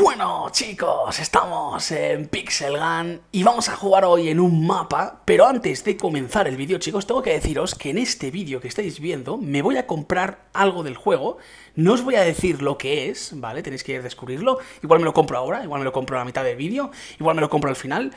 Bueno chicos, estamos en Pixel Gun y vamos a jugar hoy en un mapa, pero antes de comenzar el vídeo chicos tengo que deciros que en este vídeo que estáis viendo me voy a comprar algo del juego, no os voy a decir lo que es, ¿vale? Tenéis que ir a descubrirlo, igual me lo compro ahora, igual me lo compro a la mitad del vídeo, igual me lo compro al final,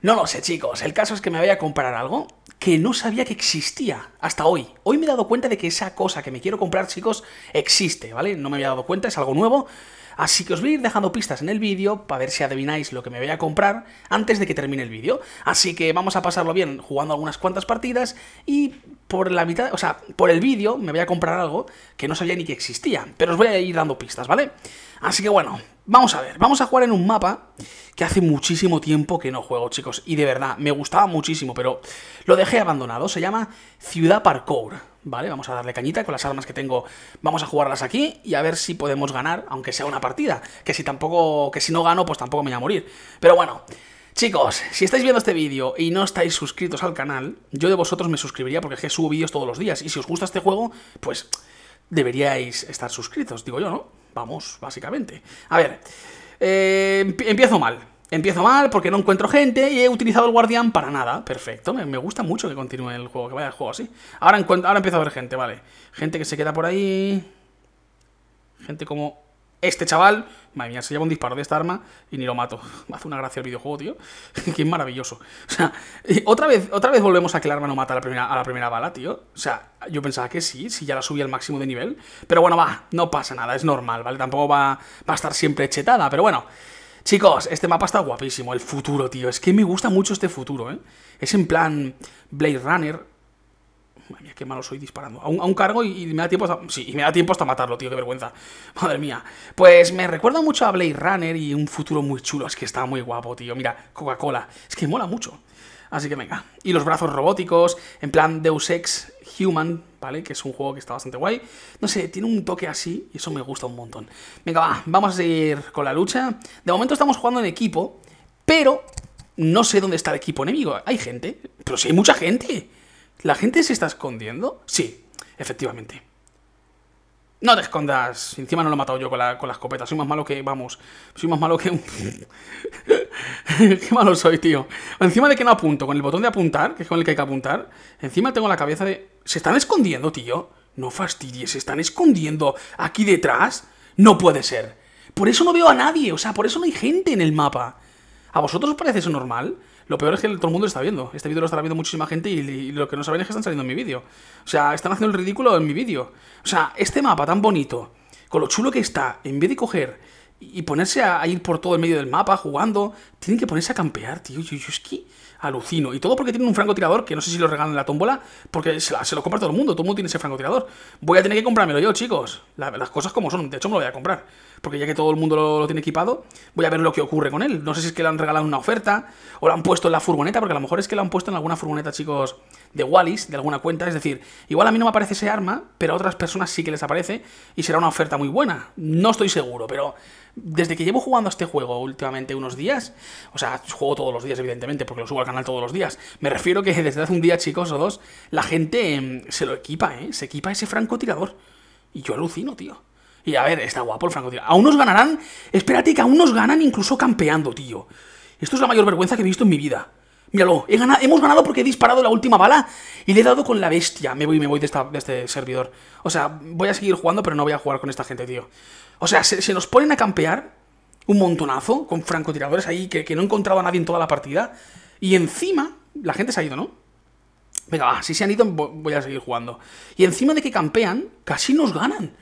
no lo sé chicos, el caso es que me voy a comprar algo que no sabía que existía hasta hoy. Hoy me he dado cuenta de que esa cosa que me quiero comprar chicos existe, ¿vale? No me había dado cuenta, es algo nuevo. Así que os voy a ir dejando pistas en el vídeo para ver si adivináis lo que me voy a comprar antes de que termine el vídeo. Así que vamos a pasarlo bien jugando algunas cuantas partidas y por la mitad, o sea, por el vídeo me voy a comprar algo que no sabía ni que existía, pero os voy a ir dando pistas, ¿vale? Así que bueno, vamos a ver, vamos a jugar en un mapa que hace muchísimo tiempo que no juego, chicos, y de verdad, me gustaba muchísimo, pero lo dejé abandonado, se llama Ciudad Parkour, ¿vale? Vamos a darle cañita con las armas que tengo, vamos a jugarlas aquí y a ver si podemos ganar, aunque sea una partida, que si tampoco, que si no gano, pues tampoco me voy a morir, pero bueno... Chicos, si estáis viendo este vídeo y no estáis suscritos al canal, yo de vosotros me suscribiría porque es que subo vídeos todos los días y si os gusta este juego, pues deberíais estar suscritos, digo yo, ¿no? Vamos, básicamente. A ver, eh, empiezo mal. Empiezo mal porque no encuentro gente y he utilizado el guardián para nada. Perfecto, me, gusta mucho que continúe el juego, que vaya el juego así. Ahora, ahora empiezo a ver gente, vale. Gente que se queda por ahí. Gente como este chaval, madre mía, se lleva un disparo de esta arma y ni lo mato. Me hace una gracia el videojuego, tío. qué maravilloso. O sea, otra vez, otra vez volvemos a que el arma no mata a la, primera, bala, tío. O sea, yo pensaba que sí, si ya la subía al máximo de nivel. Pero bueno, va, no pasa nada, es normal, ¿vale? Tampoco va, va a estar siempre chetada, pero bueno. Chicos, este mapa está guapísimo, el futuro, tío. Es que me gusta mucho este futuro, ¿eh? Es en plan Blade Runner, Madre mía, qué malo soy disparando. A un, cargo y, me da tiempo hasta. Sí, y me da tiempo hasta matarlo, tío, qué vergüenza. Madre mía. Pues me recuerda mucho a Blade Runner y un futuro muy chulo. Es que está muy guapo, tío. Mira, Coca-Cola. Es que mola mucho. Así que venga. Y los brazos robóticos, en plan Deus Ex Human, ¿vale? Que es un juego que está bastante guay. No sé, tiene un toque así y eso me gusta un montón. Venga, va, vamos a seguir con la lucha. De momento estamos jugando en equipo, pero no sé dónde está el equipo enemigo. Hay gente, pero sí hay mucha gente. ¿La gente se está escondiendo? Sí, efectivamente. No te escondas. Encima no lo he matado yo con la, escopeta. Soy más malo que. Vamos. Soy más malo que un. Qué malo soy, tío. Encima de que no apunto. Con el botón de apuntar, que es con el que hay que apuntar. Encima tengo la cabeza de. ¿Se están escondiendo, tío? No fastidies. ¿Se están escondiendo aquí detrás? No puede ser. Por eso no veo a nadie. O sea, por eso no hay gente en el mapa. ¿A vosotros os parece eso normal? Lo peor es que todo el mundo lo está viendo. Este vídeo lo estará viendo muchísima gente y, lo que no saben es que están saliendo en mi vídeo. O sea, están haciendo el ridículo en mi vídeo. O sea, este mapa tan bonito, con lo chulo que está, en vez de coger y ponerse a, ir por todo el medio del mapa jugando, tienen que ponerse a campear, tío. yo es que alucino. Y todo porque tiene un francotirador, que no sé si lo regalan en la tómbola, porque se, lo compra todo el mundo, todo el mundo tiene ese francotirador. Voy a tener que comprármelo yo, chicos. las cosas como son, de hecho me lo voy a comprar. Porque ya que todo el mundo lo, tiene equipado, voy a ver lo que ocurre con él. No sé si es que le han regalado una oferta, o le han puesto en la furgoneta, porque a lo mejor es que le han puesto en alguna furgoneta, chicos, de Wallis, de alguna cuenta. Es decir, igual a mí no me aparece ese arma, pero a otras personas sí que les aparece, y será una oferta muy buena. No estoy seguro, pero desde que llevo jugando a este juego últimamente unos días, o sea, juego todos los días, evidentemente, porque lo subo al canal todos los días. Me refiero que desde hace un día, chicos, o dos, la gente em, se lo equipa, ¿eh? Se equipa ese francotirador. Y yo alucino, tío. Y a ver, está guapo el francotirador. Aún nos ganarán. Espérate que aún nos ganan incluso campeando, tío. Esto es la mayor vergüenza que he visto en mi vida. Míralo, he hemos ganado porque he disparado la última bala y le he dado con la bestia. Me voy, me voy de, de este servidor. O sea, voy a seguir jugando, pero no voy a jugar con esta gente, tío. O sea, se, nos ponen a campear un montonazo con francotiradores ahí que, no no encontrado a nadie en toda la partida. Y encima, la gente se ha ido, ¿no? Venga, va, si se han ido, voy a seguir jugando. Y encima de que campean, casi nos ganan.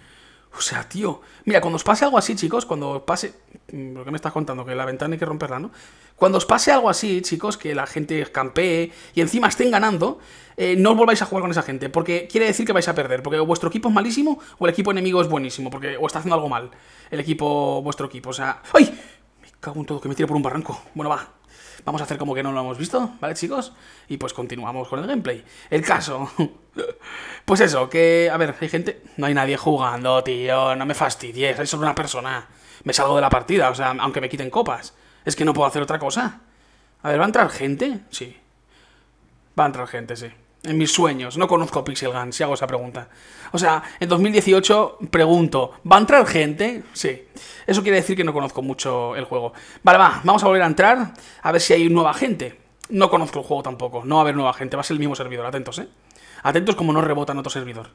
O sea, tío. Mira, cuando os pase algo así, chicos, cuando pase. Mm, ¿Lo que me estás contando? Que la ventana hay que romperla, ¿no? Cuando os pase algo así, chicos, que la gente campee y encima estén ganando, no eh, no volváis a jugar con esa gente, porque quiere decir que vais a perder, porque vuestro equipo es malísimo o el equipo enemigo es buenísimo, porque o está haciendo algo mal el equipo, vuestro equipo, o sea... ¡Ay! Me cago en todo, que me tiro por un barranco. Bueno, va, Vamos a hacer como que no lo hemos visto, ¿vale, chicos? Y pues continuamos con el gameplay. El caso. pues eso, que... A ver, hay gente... No hay nadie jugando, tío. No me fastidies. Hay solo una persona. Me salgo de la partida, o sea, aunque me quiten copas. Es que no puedo hacer otra cosa. A ver, ¿va a entrar gente? Sí. Va a entrar gente, sí. En mis sueños. No conozco Pixel Gun, si hago esa pregunta. O sea, en 2018 pregunto, ¿va a entrar gente? Sí. Eso quiere decir que no conozco mucho el juego. Vale, va, vamos a volver a entrar a ver si hay nueva gente. No conozco el juego tampoco. No va a haber nueva gente. Va a ser el mismo servidor. Atentos, ¿eh? Atentos como no rebotan otro servidor.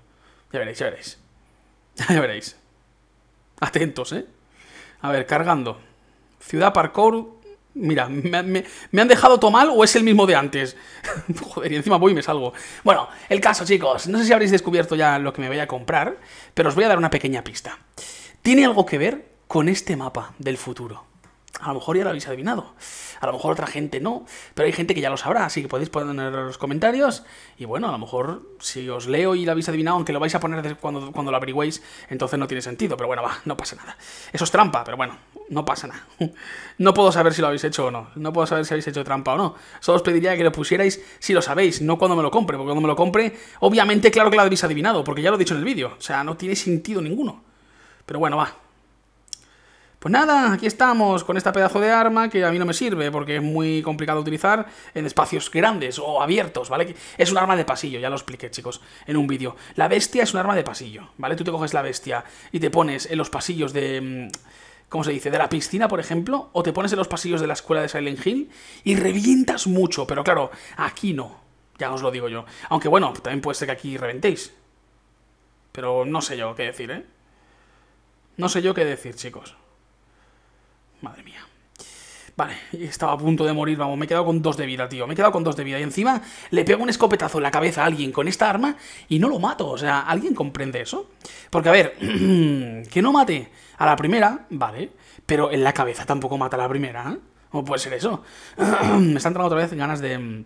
Ya veréis, ya veréis. ya veréis. Atentos, ¿eh? A ver, cargando. Ciudad Parkour. Mira, me, han dejado tomar o es el mismo de antes. Joder, y encima voy y me salgo. Bueno, el caso, chicos. No sé si habréis descubierto ya lo que me voy a comprar, pero os voy a dar una pequeña pista. Tiene algo que ver con este mapa del futuro a lo mejor ya lo habéis adivinado, a lo mejor otra gente no, pero hay gente que ya lo sabrá, así que podéis ponerlo en los comentarios y bueno, a lo mejor si os leo y lo habéis adivinado, aunque lo vais a poner cuando, cuando lo averigüéis, entonces no tiene sentido, pero bueno, va, no pasa nada. Eso es trampa, pero bueno, no pasa nada. No puedo saber si lo habéis hecho o no, no puedo saber si habéis hecho trampa o no, solo os pediría que lo pusierais si lo sabéis, no cuando me lo compre, porque cuando me lo compre, obviamente claro que lo habéis adivinado, porque ya lo he dicho en el vídeo, o sea, no tiene sentido ninguno. Pero bueno, va, pues nada, aquí estamos con esta pedazo de arma que a mí no me sirve porque es muy complicado utilizar en espacios grandes o abiertos, ¿vale? Es un arma de pasillo, ya lo expliqué, chicos, en un vídeo. La bestia es un arma de pasillo, ¿vale? Tú te coges la bestia y te pones en los pasillos de... Mm, ¿cómo se dice?, de la piscina, por ejemplo, o te pones en los pasillos de la escuela de Silent Hill y revientas mucho, pero claro, aquí no, ya os lo digo yo. Aunque bueno, también puede ser que aquí reventéis. Pero no sé yo qué decir, ¿eh? No sé yo qué decir, chicos. Madre mía. Vale, estaba a punto de morir, vamos, me he quedado con dos de vida, tío. Me he quedado con dos de vida. Y encima le pego un escopetazo en la cabeza a alguien con esta arma y no lo mato. O sea, ¿alguien comprende eso? Porque, a ver, que no mate a la primera, vale. Pero en la cabeza tampoco mata a la primera, ¿eh? ¿Cómo puede ser eso? me está entrando otra vez ganas de,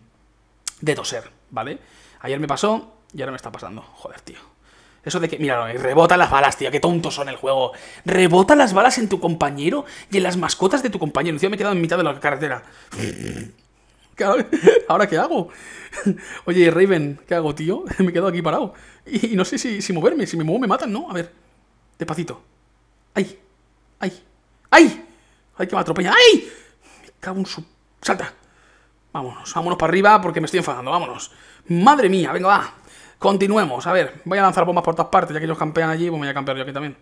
de toser, ¿vale? Ayer me pasó y ahora me está pasando. Joder, tío. Eso de que, mira, rebota las balas, tío, qué tontos son el juego. Rebota las balas en tu compañero y en las mascotas de tu compañero. Encima me he quedado en mitad de la carretera. ¿Ahora qué hago? Oye, Raven, ¿qué hago, tío? Me he quedado aquí parado. Y, no sé si, moverme. Si me muevo me matan, ¿no? A ver. Despacito. ¡Ay! ¡Ay! ¡Ay! ¡Ay, que me atropella! ¡Ay! Me cago en su... ¡Salta! Vámonos, vámonos para arriba porque me estoy enfadando, vámonos. Madre mía, venga, va. Continuemos, a ver, voy a lanzar bombas por todas partes, ya que ellos campean allí, pues voy a campear yo aquí también.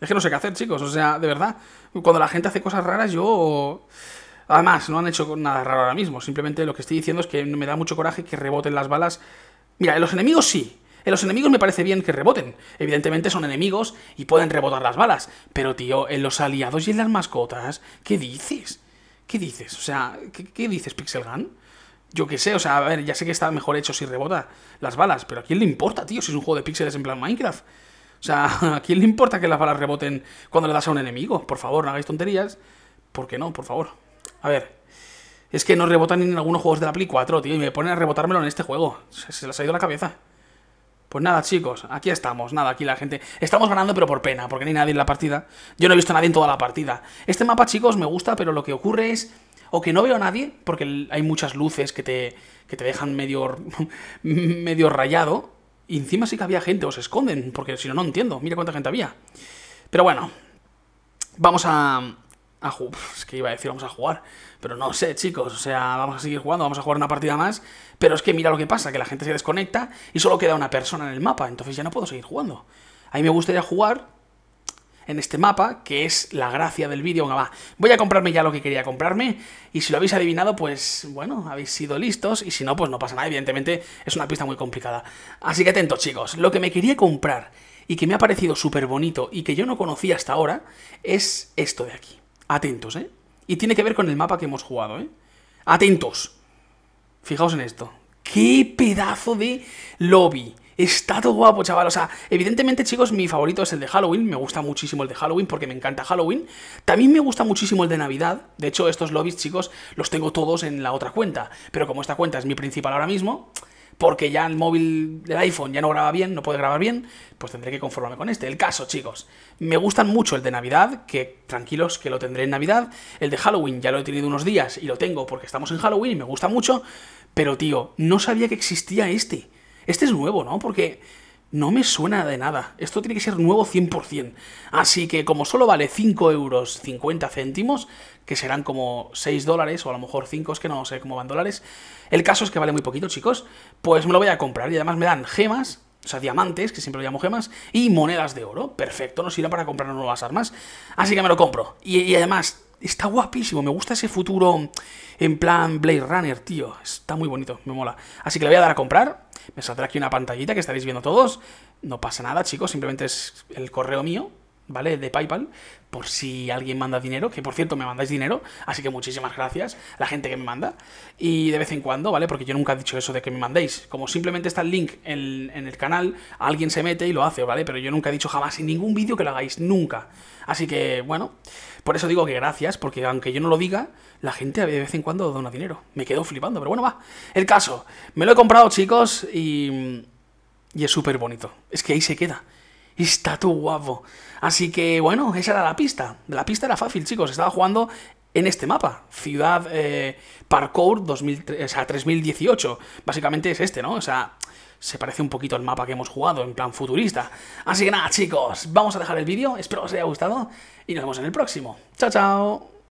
Es que no sé qué hacer, chicos, o sea, de verdad, cuando la gente hace cosas raras, yo... Además, no han hecho nada raro ahora mismo, simplemente lo que estoy diciendo es que me da mucho coraje que reboten las balas. Mira, en los enemigos sí, en los enemigos me parece bien que reboten. Evidentemente son enemigos y pueden rebotar las balas. Pero, tío, en los aliados y en las mascotas, ¿qué dices? ¿Qué dices? O sea, ¿qué, dices, Pixel Gun? Yo qué sé, o sea, a ver, ya sé que está mejor hecho si rebota las balas, pero ¿a quién le importa, tío, si es un juego de píxeles en plan Minecraft? O sea, ¿a quién le importa que las balas reboten cuando le das a un enemigo? Por favor, no hagáis tonterías. ¿Por qué no? Por favor. A ver. Es que no rebotan en algunos juegos de la Play 4, tío, y me ponen a rebotármelo en este juego. Se, se les ha ido la cabeza. Pues nada, chicos, aquí estamos. Nada, aquí la gente. Estamos ganando, pero por pena, porque no hay nadie en la partida. Yo no he visto a nadie en toda la partida. Este mapa, chicos, me gusta, pero lo que ocurre es. O que no veo a nadie, porque hay muchas luces que te, te dejan medio, medio rayado. Y encima sí que había gente, o se esconden, porque si no, no entiendo. Mira cuánta gente había. Pero bueno, vamos a, a ah, Es que iba a decir, vamos a jugar. Pero no sé, chicos. O sea, vamos a seguir jugando, vamos a jugar una partida más. Pero es que mira lo que pasa, que la gente se desconecta y solo queda una persona en el mapa. Entonces ya no puedo seguir jugando. A mí me gustaría jugar en este mapa, que es la gracia del vídeo. voy a comprarme ya lo que quería comprarme. Y si lo habéis adivinado, pues bueno, habéis sido listos. Y si no, pues no pasa nada. Evidentemente es una pista muy complicada. Así que atentos, chicos. Lo que me quería comprar y que me ha parecido súper bonito y que yo no conocía hasta ahora es esto de aquí. Atentos, ¿eh? Y tiene que ver con el mapa que hemos jugado, ¿eh? Atentos. Fijaos en esto. ¡Qué pedazo de lobby! Está todo guapo, chaval. O sea, evidentemente, chicos, mi favorito es el de Halloween. Me gusta muchísimo el de Halloween porque me encanta Halloween. También me gusta muchísimo el de Navidad. De hecho, estos lobbies, chicos, los tengo todos en la otra cuenta. Pero como esta cuenta es mi principal ahora mismo, porque ya el móvil del iPhone ya no graba bien, no puede grabar bien, pues tendré que conformarme con este. El caso, chicos, me gustan mucho el de Navidad, que tranquilos que lo tendré en Navidad. El de Halloween ya lo he tenido unos días y lo tengo porque estamos en Halloween y me gusta mucho. Pero, tío, no sabía que existía este. Este es nuevo, ¿no? Porque no me suena de nada. Esto tiene que ser nuevo 100%. Así que como solo vale 5 euros 50 céntimos, que serán como 6 dólares, o a lo mejor 5, es que no sé cómo van dólares. El caso es que vale muy poquito, chicos. Pues me lo voy a comprar. Y además me dan gemas, o sea, diamantes, que siempre lo llamo gemas, y monedas de oro. Perfecto, nos sirve para comprar nuevas armas. Así que me lo compro. y además, está guapísimo, me gusta ese futuro en plan Blade Runner, tío. Está muy bonito, me mola. Así que le voy a dar a comprar. Me saldrá aquí una pantallita que estaréis viendo todos. No pasa nada, chicos, simplemente es el correo mío. ¿vale? De PayPal, por si alguien manda dinero, que por cierto me mandáis dinero, así que muchísimas gracias, a la gente que me manda. Y de vez en cuando, ¿vale? Porque yo nunca he dicho eso de que me mandéis. Como simplemente está el link en, el canal, alguien se mete y lo hace, ¿vale? Pero yo nunca he dicho jamás en ningún vídeo que lo hagáis, nunca. Así que, bueno, por eso digo que gracias, porque aunque yo no lo diga, la gente de vez en cuando dona dinero. Me quedo flipando, pero bueno, va. El caso, me lo he comprado, chicos, y... Y es súper bonito. Es que ahí se queda. Está todo guapo. Así que bueno, esa era la pista. La pista era fácil, chicos. Estaba jugando en este mapa, Ciudad eh, Parkour 2000, o sea, 3018. Básicamente es este, ¿no? O sea, se parece un poquito al mapa que hemos jugado, en plan futurista. Así que nada, chicos, vamos a dejar el vídeo. Espero os haya gustado y nos vemos en el próximo. Chao, chao.